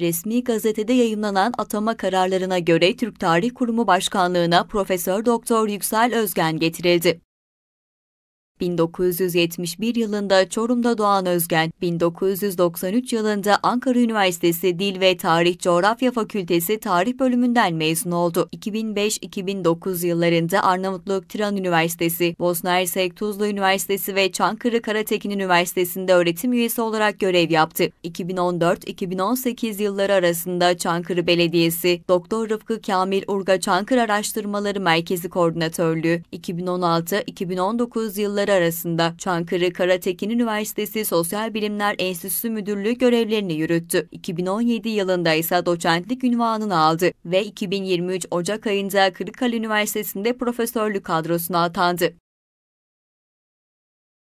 Resmi gazetede yayımlanan atama kararlarına göre Türk Tarih Kurumu Başkanlığına Profesör Doktor Yüksel Özgen getirildi. 1971 yılında Çorum'da doğan Özgen, 1993 yılında Ankara Üniversitesi Dil ve Tarih Coğrafya Fakültesi Tarih Bölümünden mezun oldu. 2005-2009 yıllarında Arnavutluk Tiran Üniversitesi, Bosna Hersek Tuzla Üniversitesi ve Çankırı Karatekin Üniversitesi'nde öğretim üyesi olarak görev yaptı. 2014-2018 yılları arasında Çankırı Belediyesi, Doktor Rıfkı Kamil Urga Çankırı Araştırmaları Merkezi Koordinatörlüğü, 2016-2019 yılları arasında. Çankırı Karatekin Üniversitesi Sosyal Bilimler Enstitüsü Müdürlüğü görevlerini yürüttü. 2017 yılında ise doçentlik ünvanını aldı ve 2023 Ocak ayında Kırıkkale Üniversitesi'nde profesörlük kadrosuna atandı.